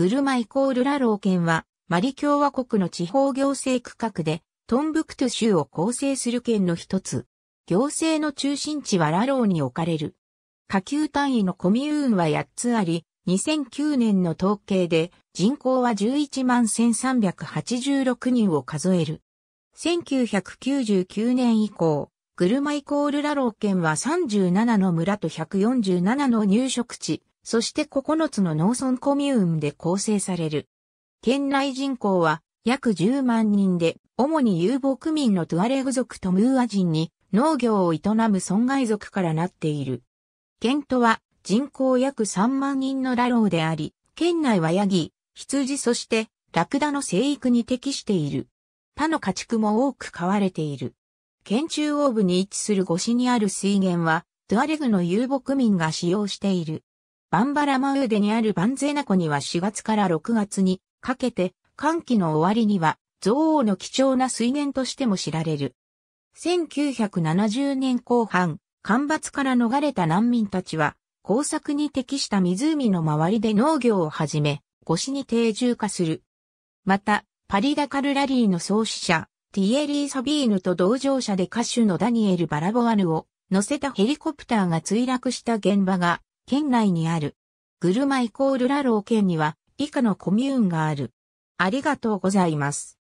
グルマイコールラロー県は、マリ共和国の地方行政区画で、トンブクト州を構成する県の一つ。行政の中心地はラローに置かれる。下級単位のコミューンは8つあり、2009年の統計で人口は11万1386人を数える。1999年以降、グルマイコールラロー県は37の村と147の入植地、そして9つの農村コミューンで構成される。県内人口は約10万人で、主に遊牧民のトゥアレグ族とムーア人に農業を営む損害族からなっている。県とは人口約3万人のラローであり、県内はヤギ、羊そしてラクダの生育に適している。他の家畜も多く飼われている。県中央部に位置する五市にある水源は、ドゥアレグの遊牧民が使用している。バンバラマウーデにあるバンゼナ湖には4月から6月にかけて、寒気の終わりには、蔵王の貴重な水源としても知られる。1970年後半、干ばつから逃れた難民たちは、工作に適した湖の周りで農業を始め、腰に定住化する。また、パリダカルラリーの創始者、ティエリー・サビーヌと同乗者で歌手のダニエル・バラボワヌを乗せたヘリコプターが墜落した現場が県内にある。グルマイコールラロー県には以下のコミューンがある。ありがとうございます。